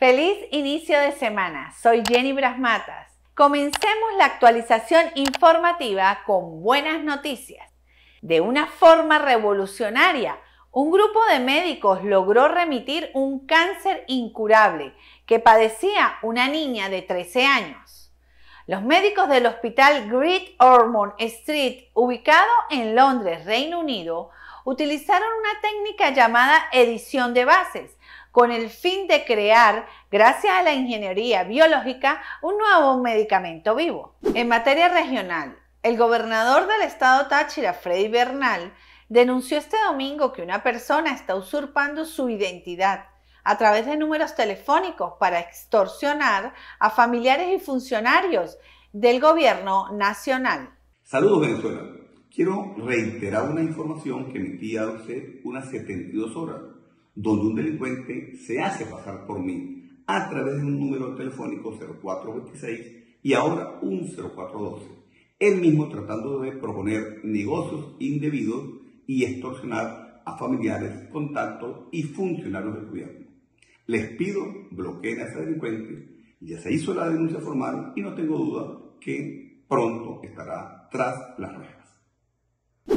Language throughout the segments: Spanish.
Feliz inicio de semana, soy Jenny Brasmatas. Comencemos la actualización informativa con buenas noticias. De una forma revolucionaria, un grupo de médicos logró remitir un cáncer incurable que padecía una niña de 13 años. Los médicos del hospital Great Ormond Street, ubicado en Londres, Reino Unido, utilizaron una técnica llamada edición de bases con el fin de crear, gracias a la ingeniería biológica, un nuevo medicamento vivo. En materia regional, el gobernador del estado Táchira, Freddy Bernal, denunció este domingo que una persona está usurpando su identidad a través de números telefónicos para extorsionar a familiares y funcionarios del gobierno nacional. Saludos Venezuela. Quiero reiterar una información que emití hace unas 72 horas donde un delincuente se hace pasar por mí a través de un número telefónico 0426 y ahora un 0412. Él mismo tratando de proponer negocios indebidos y extorsionar a familiares, contactos y funcionarios del gobierno. Les pido bloqueen a ese delincuente. Ya se hizo la denuncia formal y no tengo duda que pronto estará tras las rejas.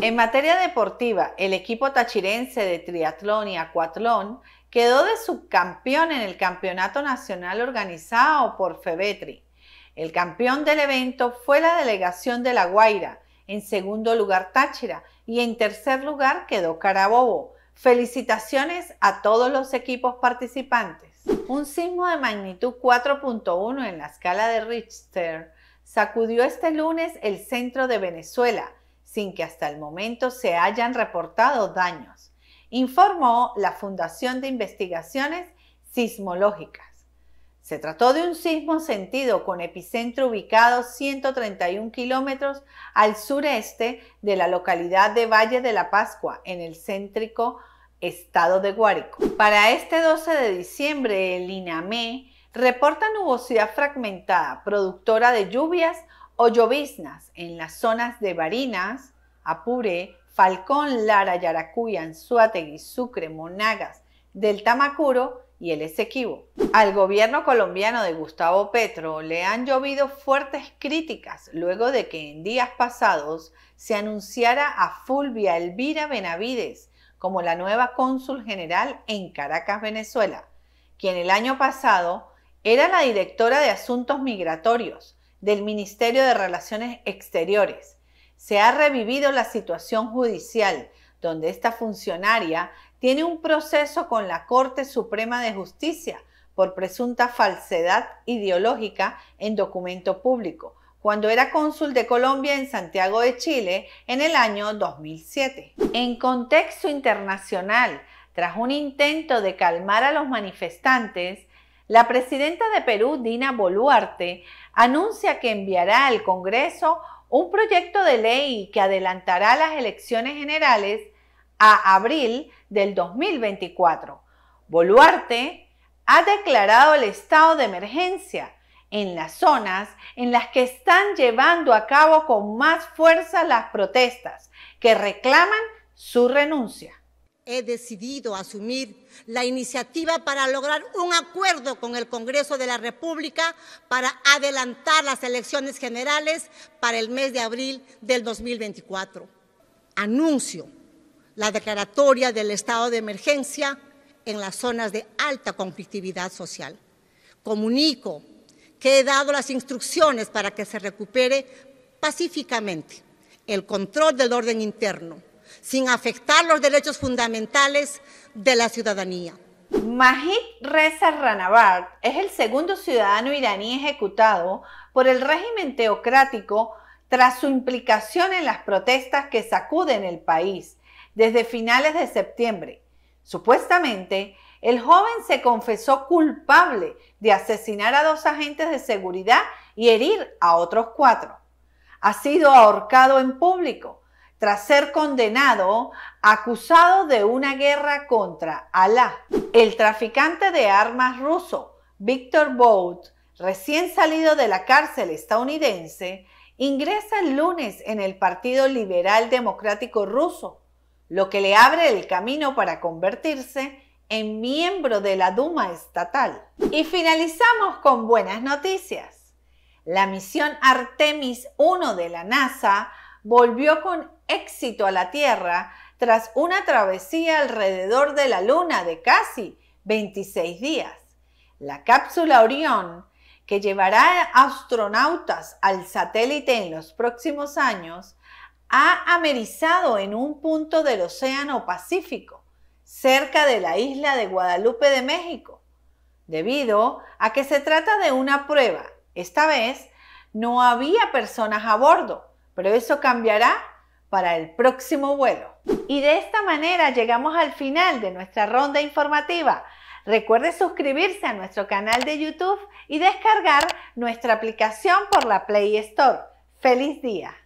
En materia deportiva, el equipo tachirense de triatlón y acuatlón quedó de subcampeón en el campeonato nacional organizado por Febetri. El campeón del evento fue la delegación de La Guaira, en segundo lugar Táchira y en tercer lugar quedó Carabobo. Felicitaciones a todos los equipos participantes. Un sismo de magnitud 4.1 en la escala de Richter sacudió este lunes el centro de Venezuela sin que hasta el momento se hayan reportado daños, informó la Fundación de Investigaciones Sismológicas. Se trató de un sismo sentido con epicentro ubicado 131 kilómetros al sureste de la localidad de Valle de la Pascua, en el céntrico estado de Guárico. Para este 12 de diciembre, el INAME reporta nubosidad fragmentada, productora de lluvias o lloviznas en las zonas de Barinas, Apure, Falcón, Lara, Yaracuy, Anzuategui, Sucre, Monagas, del Tamacuro y el Esequibo. Al gobierno colombiano de Gustavo Petro le han llovido fuertes críticas luego de que en días pasados se anunciara a Fulvia Elvira Benavides como la nueva cónsul general en Caracas, Venezuela, quien el año pasado era la directora de Asuntos Migratorios, del Ministerio de Relaciones Exteriores. Se ha revivido la situación judicial, donde esta funcionaria tiene un proceso con la Corte Suprema de Justicia por presunta falsedad ideológica en documento público, cuando era cónsul de Colombia en Santiago de Chile en el año 2007. En contexto internacional, tras un intento de calmar a los manifestantes, la presidenta de Perú, Dina Boluarte, anuncia que enviará al Congreso un proyecto de ley que adelantará las elecciones generales a abril del 2024. Boluarte ha declarado el estado de emergencia en las zonas en las que están llevando a cabo con más fuerza las protestas que reclaman su renuncia he decidido asumir la iniciativa para lograr un acuerdo con el Congreso de la República para adelantar las elecciones generales para el mes de abril del 2024. Anuncio la declaratoria del estado de emergencia en las zonas de alta conflictividad social. Comunico que he dado las instrucciones para que se recupere pacíficamente el control del orden interno sin afectar los derechos fundamentales de la ciudadanía. Majid Reza Ranabar es el segundo ciudadano iraní ejecutado por el régimen teocrático tras su implicación en las protestas que sacuden el país desde finales de septiembre. Supuestamente, el joven se confesó culpable de asesinar a dos agentes de seguridad y herir a otros cuatro. Ha sido ahorcado en público tras ser condenado, acusado de una guerra contra Alá. El traficante de armas ruso, Víctor Bout, recién salido de la cárcel estadounidense, ingresa el lunes en el Partido Liberal Democrático Ruso, lo que le abre el camino para convertirse en miembro de la Duma estatal. Y finalizamos con buenas noticias. La misión Artemis 1 de la NASA volvió con éxito a la Tierra tras una travesía alrededor de la Luna de casi 26 días. La cápsula Orión, que llevará astronautas al satélite en los próximos años, ha amerizado en un punto del Océano Pacífico, cerca de la isla de Guadalupe de México, debido a que se trata de una prueba. Esta vez no había personas a bordo, pero eso cambiará para el próximo vuelo. Y de esta manera llegamos al final de nuestra ronda informativa. Recuerde suscribirse a nuestro canal de YouTube y descargar nuestra aplicación por la Play Store. ¡Feliz día!